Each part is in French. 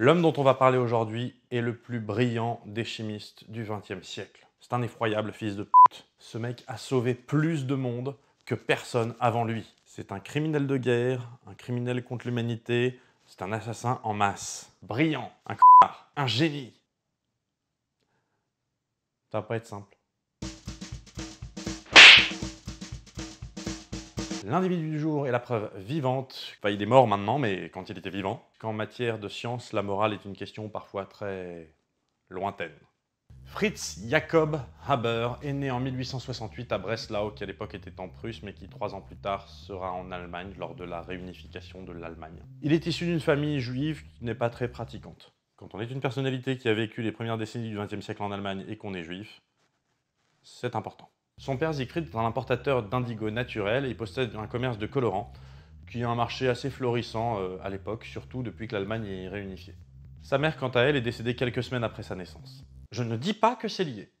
L'homme dont on va parler aujourd'hui est le plus brillant des chimistes du XXe siècle. C'est un effroyable fils de pute. Ce mec a sauvé plus de monde que personne avant lui. C'est un criminel de guerre, un criminel contre l'humanité, c'est un assassin en masse. Brillant, un c***, un génie. Ça va pas être simple. l'individu du jour est la preuve vivante. Enfin, il est mort maintenant, mais quand il était vivant. Qu'en matière de science, la morale est une question parfois très lointaine. Fritz Jakob Haber est né en 1868 à Breslau, qui à l'époque était en Prusse, mais qui trois ans plus tard sera en Allemagne lors de la réunification de l'Allemagne. Il est issu d'une famille juive qui n'est pas très pratiquante. Quand on est une personnalité qui a vécu les premières décennies du XXe siècle en Allemagne et qu'on est juif, c'est important. Son père Siegfried est un importateur d'indigo naturel et il possède un commerce de colorants qui a un marché assez florissant euh, à l'époque, surtout depuis que l'Allemagne est réunifiée. Sa mère, quant à elle, est décédée quelques semaines après sa naissance. Je ne dis pas que c'est lié.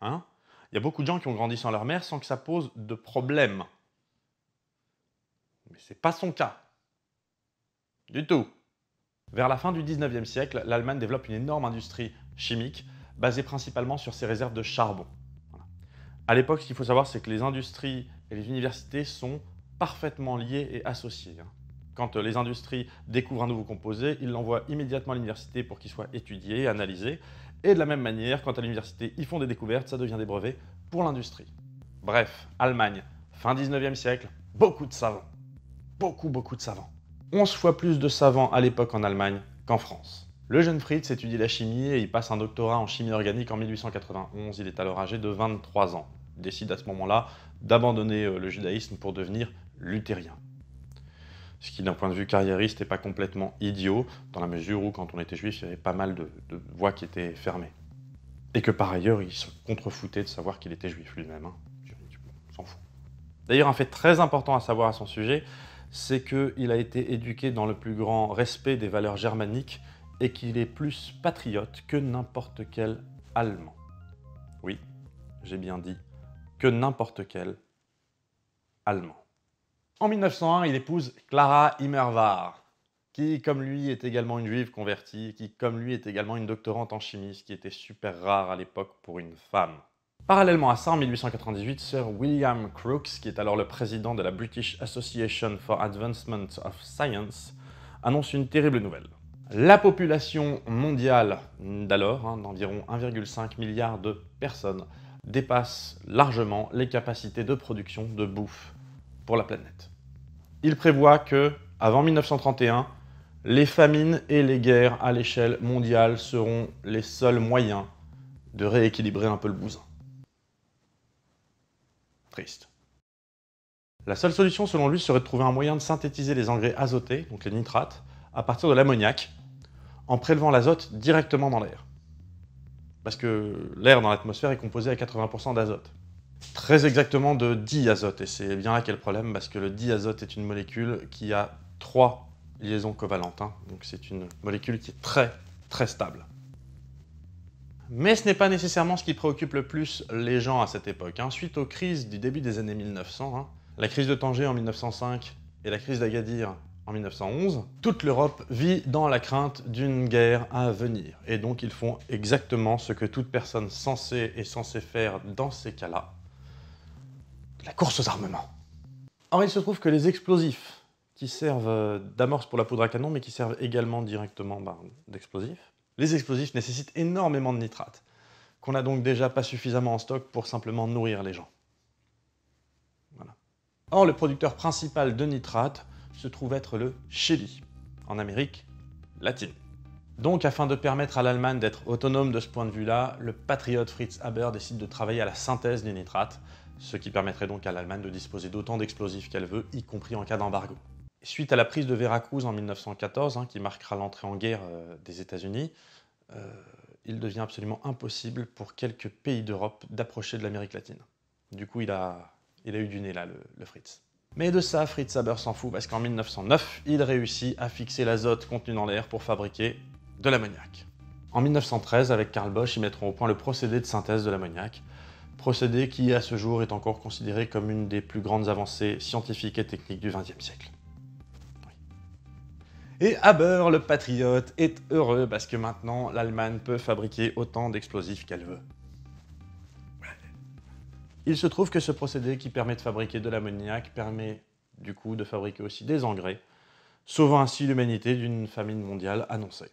Hein Il y a beaucoup de gens qui ont grandi sans leur mère sans que ça pose de problème. Mais c'est pas son cas. Du tout. Vers la fin du 19e siècle, l'Allemagne développe une énorme industrie chimique basée principalement sur ses réserves de charbon. À l'époque, ce qu'il faut savoir, c'est que les industries et les universités sont parfaitement liées et associées. Hein. Quand euh, les industries découvrent un nouveau composé, ils l'envoient immédiatement à l'université pour qu'il soit étudié, analysé. Et de la même manière, quand à l'université, ils font des découvertes, ça devient des brevets pour l'industrie. Bref, Allemagne, fin 19e siècle, beaucoup de savants. Beaucoup, beaucoup de savants. 11 fois plus de savants à l'époque en Allemagne qu'en France. Le jeune Fritz étudie la chimie et il passe un doctorat en chimie organique en 1891. Il est alors âgé de 23 ans décide à ce moment-là d'abandonner euh, le judaïsme pour devenir luthérien. Ce qui, d'un point de vue carriériste, n'est pas complètement idiot, dans la mesure où, quand on était juif, il y avait pas mal de, voies qui étaient fermées. Et que par ailleurs, ils se contrefoutés de savoir qu'il était juif lui-même. Hein. s'en fout. D'ailleurs, un fait très important à savoir à son sujet, c'est qu'il a été éduqué dans le plus grand respect des valeurs germaniques et qu'il est plus patriote que n'importe quel Allemand. Oui, j'ai bien dit que n'importe quel Allemand. En 1901, il épouse Clara Immerwar, qui, comme lui, est également une juive convertie, qui, comme lui, est également une doctorante en chimie, ce qui était super rare à l'époque pour une femme. Parallèlement à ça, en 1898, Sir William Crookes, qui est alors le président de la British Association for Advancement of Science, annonce une terrible nouvelle. La population mondiale d'alors, hein, d'environ 1,5 milliard de personnes, dépasse largement les capacités de production de bouffe pour la planète. Il prévoit que, avant 1931, les famines et les guerres à l'échelle mondiale seront les seuls moyens de rééquilibrer un peu le bousin. Triste. La seule solution, selon lui, serait de trouver un moyen de synthétiser les engrais azotés, donc les nitrates, à partir de l'ammoniac, en prélevant l'azote directement dans l'air. Parce que l'air dans l'atmosphère est composé à 80% d'azote. Très exactement de diazote, et c'est bien là qu'est le problème, parce que le diazote est une molécule qui a trois liaisons covalentes. Hein. Donc c'est une molécule qui est très, très stable. Mais ce n'est pas nécessairement ce qui préoccupe le plus les gens à cette époque. Hein. Suite aux crises du début des années 1900, hein, la crise de Tanger en 1905 et la crise d'Agadir en 1911, toute l'Europe vit dans la crainte d'une guerre à venir. Et donc ils font exactement ce que toute personne censée est censée faire dans ces cas-là. La course aux armements. Or il se trouve que les explosifs, qui servent euh, d'amorce pour la poudre à canon, mais qui servent également directement ben, d'explosifs, les explosifs nécessitent énormément de nitrates, qu'on n'a donc déjà pas suffisamment en stock pour simplement nourrir les gens. Or le producteur principal de nitrates, se trouve être le Chili, en Amérique latine. Donc, afin de permettre à l'Allemagne d'être autonome de ce point de vue-là, le patriote Fritz Haber décide de travailler à la synthèse des nitrates, ce qui permettrait donc à l'Allemagne de disposer d'autant d'explosifs qu'elle veut, y compris en cas d'embargo. Suite à la prise de Veracruz en 1914, hein, qui marquera l'entrée en guerre euh, des États-Unis, euh, il devient absolument impossible pour quelques pays d'Europe d'approcher de l'Amérique latine. Du coup, il a, il a eu du nez là, le Fritz. Mais de ça, Fritz Haber s'en fout parce qu'en 1909, il réussit à fixer l'azote contenu dans l'air pour fabriquer de l'ammoniac. En 1913, avec Karl Bosch, ils mettront au point le procédé de synthèse de l'ammoniac, procédé qui, à ce jour, est encore considéré comme une des plus grandes avancées scientifiques et techniques du XXe siècle. Et Haber, le patriote, est heureux parce que maintenant l'Allemagne peut fabriquer autant d'explosifs qu'elle veut. Il se trouve que ce procédé qui permet de fabriquer de l'ammoniac permet du coup de fabriquer aussi des engrais, sauvant ainsi l'humanité d'une famine mondiale annoncée.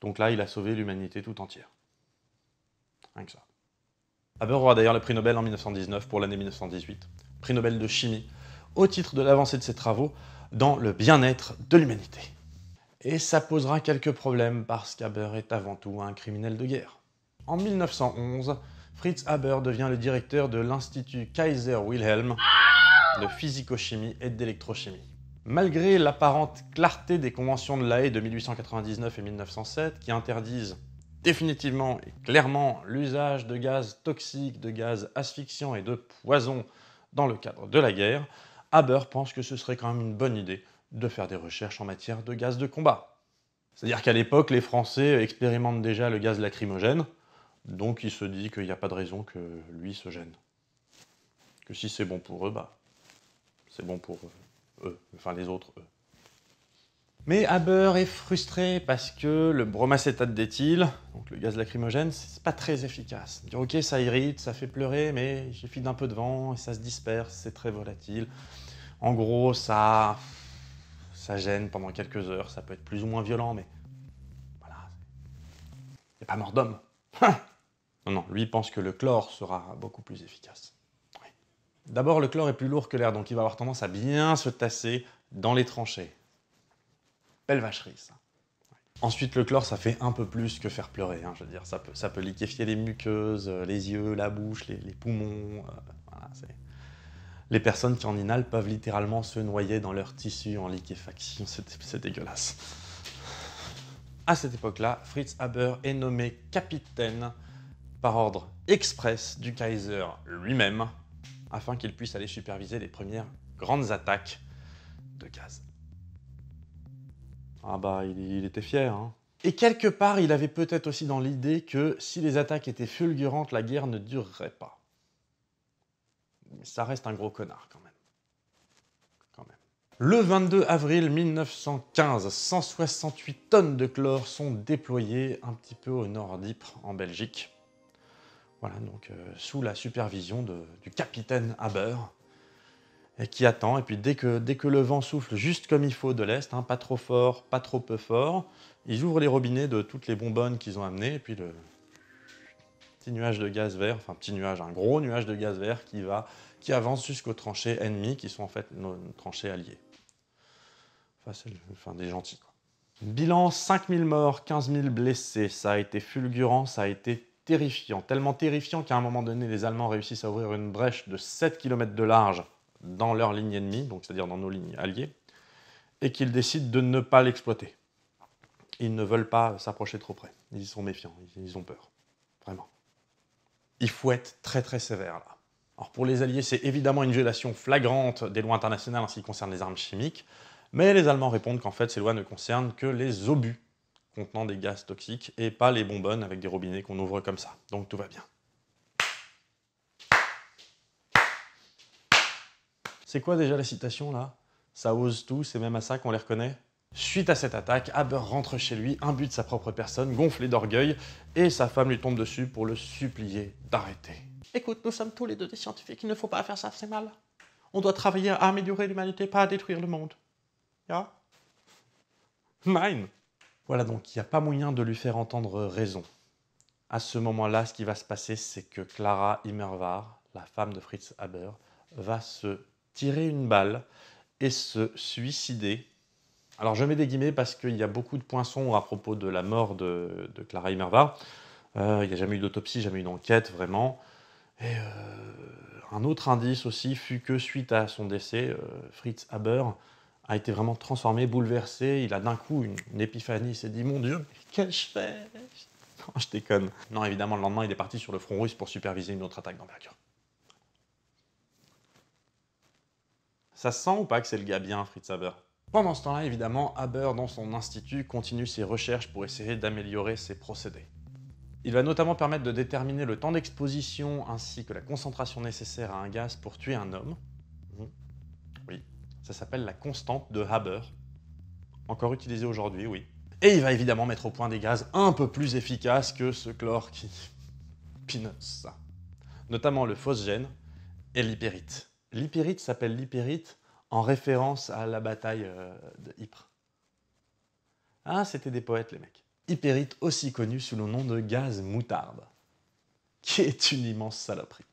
Donc là, il a sauvé l'humanité tout entière. Rien que ça. Haber aura d'ailleurs le prix Nobel en 1919 pour l'année 1918, prix Nobel de chimie, au titre de l'avancée de ses travaux dans le bien-être de l'humanité. Et ça posera quelques problèmes parce qu'Haber est avant tout un criminel de guerre. En 1911, Fritz Haber devient le directeur de l'Institut Kaiser Wilhelm de physico-chimie et d'électrochimie. Malgré l'apparente clarté des conventions de La de 1899 et 1907 qui interdisent définitivement et clairement l'usage de gaz toxiques, de gaz asphyxiants et de poisons dans le cadre de la guerre, Haber pense que ce serait quand même une bonne idée de faire des recherches en matière de gaz de combat. C'est-à-dire qu'à l'époque, les Français expérimentent déjà le gaz lacrymogène, donc il se dit qu'il n'y a pas de raison que lui se gêne. Que si c'est bon pour eux, bah, c'est bon pour euh, eux, enfin les autres, eux. Mais Haber est frustré parce que le bromacétate d'éthyle, donc le gaz lacrymogène, c'est pas très efficace. dit « ok, ça irrite, ça fait pleurer, mais j'ai suffit d'un peu de vent et ça se disperse, c'est très volatile. En gros, ça, ça gêne pendant quelques heures, ça peut être plus ou moins violent, mais voilà, c'est pas mort d'homme. Non, lui pense que le chlore sera beaucoup plus efficace. D'abord, le chlore est plus lourd que l'air, donc il va avoir tendance à bien se tasser dans les tranchées. Belle vacherie, ça. Ensuite, le chlore, ça fait un peu plus que faire pleurer. Hein, je veux dire, ça peut, liquéfier les muqueuses, euh, les yeux, la bouche, les, poumons. Euh, les personnes qui en inhalent peuvent littéralement se noyer dans leur tissu en liquéfaction. C'est dégueulasse. À cette époque-là, Fritz Haber est nommé capitaine par ordre express du Kaiser lui-même, afin qu'il puisse aller superviser les premières grandes attaques de gaz. Ah bah, il, était fier, hein. Et quelque part, il avait peut-être aussi dans l'idée que si les attaques étaient fulgurantes, la guerre ne durerait pas. Mais ça reste un gros connard quand même. Quand même. Le 22 avril 1915, 168 tonnes de chlore sont déployées un petit peu au nord d'Ypres, en Belgique. Voilà, donc euh, sous la supervision du capitaine Haber, et qui attend. Et puis dès que, dès que le vent souffle juste comme il faut de l'est, hein, pas trop fort, pas trop peu fort, ils ouvrent les robinets de toutes les bonbonnes qu'ils ont amenées, et puis le petit nuage de gaz vert, enfin petit nuage, un gros nuage de gaz vert qui va, qui avance jusqu'aux tranchées ennemies, qui sont en fait nos, tranchées alliées. Enfin, c'est enfin, des gentils. Quoi. Bilan 5000 morts, 15000 blessés, ça a été fulgurant, ça a été terrifiant, tellement terrifiant qu'à un moment donné, les Allemands réussissent à ouvrir une brèche de 7 km de large dans leur ligne ennemie, donc c'est-à-dire dans nos lignes alliées, et qu'ils décident de ne pas l'exploiter. Ils ne veulent pas s'approcher trop près. Ils sont méfiants, ils ont peur. Vraiment. Il faut être très très sévère là. Alors pour les Alliés, c'est évidemment une violation flagrante des lois internationales en ce qui concerne les armes chimiques, mais les Allemands répondent qu'en fait ces lois ne concernent que les obus contenant des gaz toxiques et pas les bonbonnes avec des robinets qu'on ouvre comme ça. Donc tout va bien. C'est quoi déjà la citation là Ça ose tout, c'est même à ça qu'on les reconnaît Suite à cette attaque, Haber rentre chez lui, imbu de sa propre personne, gonflé d'orgueil, et sa femme lui tombe dessus pour le supplier d'arrêter. Écoute, nous sommes tous les deux des scientifiques, il ne faut pas faire ça, c'est mal. On doit travailler à améliorer l'humanité, pas à détruire le monde. Yeah? Mine voilà, donc il n'y a pas moyen de lui faire entendre raison. À ce moment-là, ce qui va se passer, c'est que Clara Immerwahr, la femme de Fritz Haber, va se tirer une balle et se suicider. Alors je mets des guillemets parce qu'il y a beaucoup de points sombres à propos de la mort de, Clara Immerwahr. Euh, il n'y a jamais eu d'autopsie, jamais eu d'enquête vraiment. Et euh, un autre indice aussi fut que suite à son décès, euh, Fritz Haber a été vraiment transformé, bouleversé. Il a d'un coup une, épiphanie. Il s'est dit Mon Dieu, qu'ai-je fait Non, je déconne. Non, évidemment, le lendemain, il est parti sur le front russe pour superviser une autre attaque d'envergure. Ça sent ou pas que c'est le gars bien, Fritz Haber Pendant ce temps-là, évidemment, Haber, dans son institut, continue ses recherches pour essayer d'améliorer ses procédés. Il va notamment permettre de déterminer le temps d'exposition ainsi que la concentration nécessaire à un gaz pour tuer un homme, ça s'appelle la constante de Haber. Encore utilisée aujourd'hui, oui. Et il va évidemment mettre au point des gaz un peu plus efficaces que ce chlore qui... ça. Notamment le phosgène et l'hypérite. L'hypérite s'appelle l'hypérite en référence à la bataille euh, de Ypres. Ah, c'était des poètes, les mecs. Hypérite aussi connu sous le nom de gaz moutarde, qui est une immense saloperie.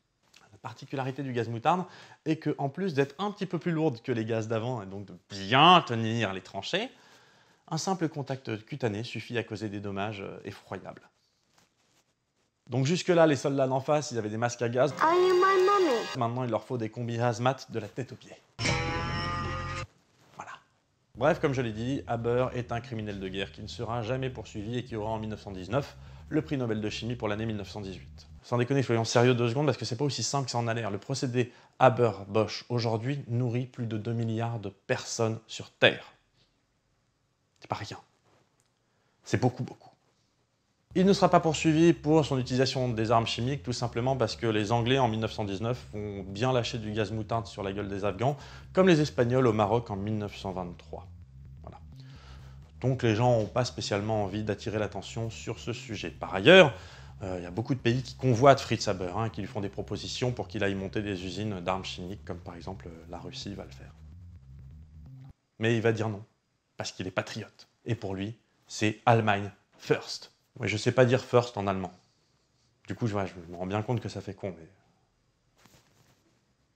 La particularité du gaz moutarde est que, en plus d'être un petit peu plus lourde que les gaz d'avant et donc de bien tenir les tranchées, un simple contact cutané suffit à causer des dommages euh, effroyables. Donc jusque-là, les soldats d'en face, ils avaient des masques à gaz. Maintenant, il leur faut des combis hazmat de la tête aux pieds. Voilà. Bref, comme je l'ai dit, Haber est un criminel de guerre qui ne sera jamais poursuivi et qui aura en 1919 le prix Nobel de chimie pour l'année 1918 sans déconner, soyons sérieux deux secondes, parce que c'est pas aussi simple que ça en a l'air. Le procédé Haber-Bosch, aujourd'hui, nourrit plus de 2 milliards de personnes sur Terre. C'est pas rien. C'est beaucoup, beaucoup. Il ne sera pas poursuivi pour son utilisation des armes chimiques, tout simplement parce que les Anglais en 1919 vont bien lâcher du gaz moutarde sur la gueule des Afghans, comme les Espagnols au Maroc en 1923. Voilà. Donc les gens n'ont pas spécialement envie d'attirer l'attention sur ce sujet. Par ailleurs, euh, il y a beaucoup de pays qui convoitent Fritz Haber, hein, qui lui font des propositions pour qu'il aille monter des usines d'armes chimiques, comme par exemple euh, la Russie va le faire. Mais il va dire non, parce qu'il est patriote. Et pour lui, c'est Allemagne first. je sais pas dire first en allemand. Du coup, je, je me rends bien compte que ça fait con, mais.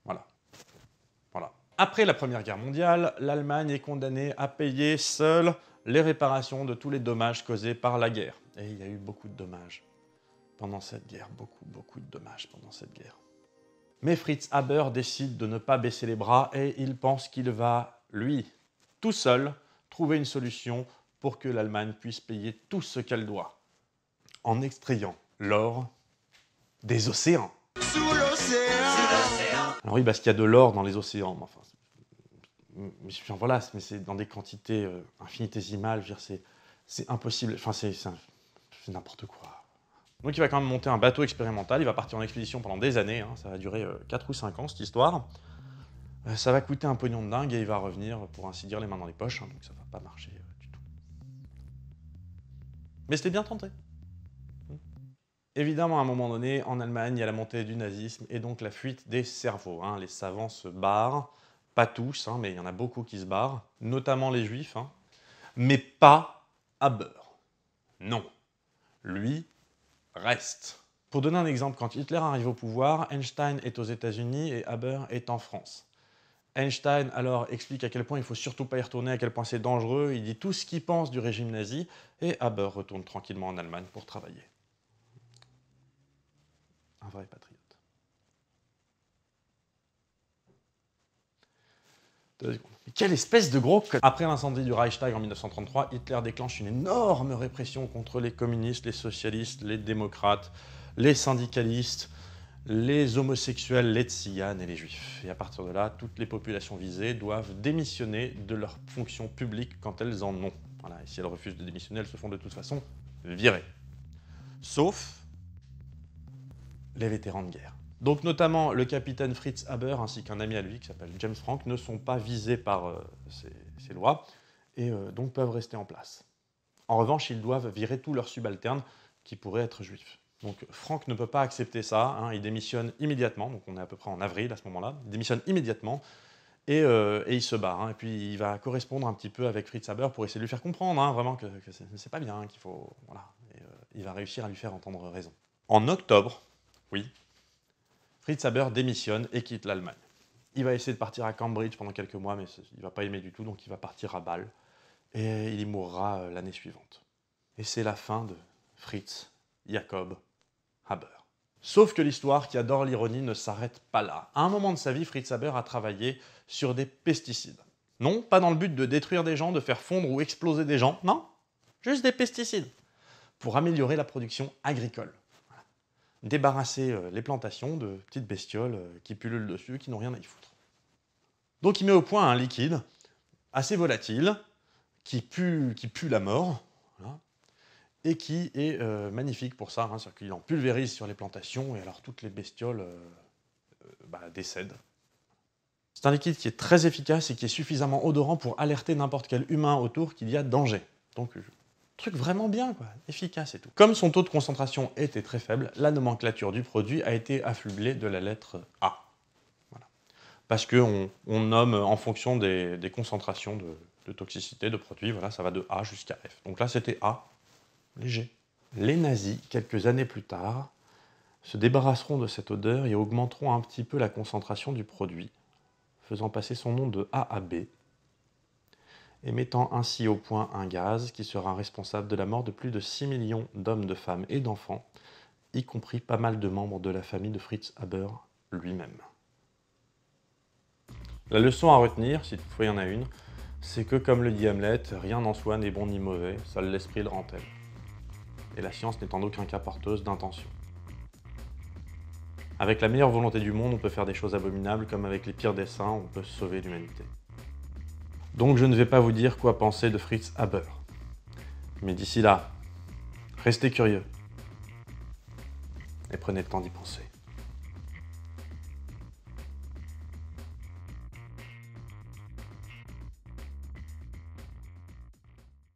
Voilà. Voilà. Après la Première Guerre mondiale, l'Allemagne est condamnée à payer seule les réparations de tous les dommages causés par la guerre. Et il y a eu beaucoup de dommages pendant cette guerre, beaucoup, beaucoup de dommages pendant cette guerre. Mais Fritz Haber décide de ne pas baisser les bras et il pense qu'il va, lui, tout seul, trouver une solution pour que l'Allemagne puisse payer tout ce qu'elle doit, en extrayant l'or des océans. Sous l'océan Alors oui, parce qu'il y a de l'or dans les océans, mais enfin, j'en voilà, mais c'est dans des quantités euh, infinitésimales, c'est impossible, enfin c'est n'importe quoi. Donc il va quand même monter un bateau expérimental, il va partir en expédition pendant des années, hein. ça va durer 4 euh, ou 5 ans cette histoire. Euh, ça va coûter un pognon de dingue et il va revenir, euh, pour ainsi dire, les mains dans les poches, hein. donc ça va pas marcher du tout. Mais c'était bien tenté. Mmh. Évidemment, à un moment donné, en Allemagne, il y a la montée du nazisme et donc la fuite des cerveaux. Hein. Les savants se barrent, pas tous, mais il y en a beaucoup qui se barrent, notamment les juifs, mais pas Haber. Non. Lui, reste. Pour donner un exemple, quand Hitler arrive au pouvoir, Einstein est aux États-Unis et Haber est en France. Einstein alors explique à quel point il faut surtout pas y retourner, à quel point c'est dangereux, il dit tout ce qu'il pense du régime nazi et Haber retourne tranquillement en Allemagne pour travailler. Un vrai Patrick. Quelle espèce de gros Après l'incendie du Reichstag en 1933, Hitler déclenche une énorme répression contre les communistes, les socialistes, les démocrates, les syndicalistes, les homosexuels, les tziganes et les juifs. Et à partir de là, toutes les populations visées doivent démissionner de leurs fonctions publiques quand elles en ont. Voilà, et si elles refusent de démissionner, elles se font de toute façon virer. Sauf les vétérans de guerre. Donc notamment le capitaine Fritz Haber ainsi qu'un ami à lui qui s'appelle James Frank ne sont pas visés par euh, ces, lois et euh, donc peuvent rester en place. En revanche, ils doivent virer tous leurs subalternes qui pourraient être juifs. Donc Frank ne peut pas accepter ça, hein. il démissionne immédiatement, donc on est à peu près en avril à ce moment-là, il démissionne immédiatement et, euh, il se bat. Hein. et puis il va correspondre un petit peu avec Fritz Haber pour essayer de lui faire comprendre hein, vraiment que, que c'est pas bien, qu'il faut... Voilà, il va réussir à lui faire entendre raison. En octobre, oui, Fritz Haber démissionne et quitte l'Allemagne. Il va essayer de partir à Cambridge pendant quelques mois, mais il ne va pas aimer du tout, donc il va partir à Bâle. Et il y mourra euh, l'année suivante. Et c'est la fin de Fritz Jacob Haber. Sauf que l'histoire qui adore l'ironie ne s'arrête pas là. À un moment de sa vie, Fritz Haber a travaillé sur des pesticides. Non, pas dans le but de détruire des gens, de faire fondre ou exploser des gens, non, juste des pesticides, pour améliorer la production agricole débarrasser euh, les plantations de petites bestioles euh, qui pullulent dessus, qui n'ont rien à y foutre. Donc il met au point un liquide assez volatile, qui pue, la mort, et qui est euh, magnifique pour ça, hein, c'est-à-dire qu'il en pulvérise sur les plantations, et alors toutes les bestioles bah, décèdent. C'est un liquide qui est très efficace et qui est suffisamment odorant pour alerter n'importe quel humain autour qu'il y a danger. Truc vraiment bien, quoi. efficace et tout. Comme son taux de concentration était très faible, la nomenclature du produit a été affublée de la lettre A. Parce qu'on on nomme en fonction des, concentrations de, toxicité de produit, voilà, ça va de A jusqu'à F. Donc là, c'était A, léger. Les nazis, quelques années plus tard, se débarrasseront de cette odeur et augmenteront un petit peu la concentration du produit, faisant passer son nom de A à B, et mettant ainsi au point un gaz qui sera responsable de la mort de plus de 6 millions d'hommes, de femmes et d'enfants, y compris pas mal de membres de la famille de Fritz Haber lui-même. La leçon à retenir, si toutefois il y en a une, c'est que comme le dit Hamlet, rien en soi n'est bon ni mauvais, seul l'esprit le rend Et la science n'est en aucun cas porteuse d'intention. Avec la meilleure volonté du monde, on peut faire des choses abominables, comme avec les pires desseins, on peut sauver l'humanité. Donc je ne vais pas vous dire quoi penser de Fritz Haber. Mais d'ici là, restez curieux et prenez le temps d'y penser.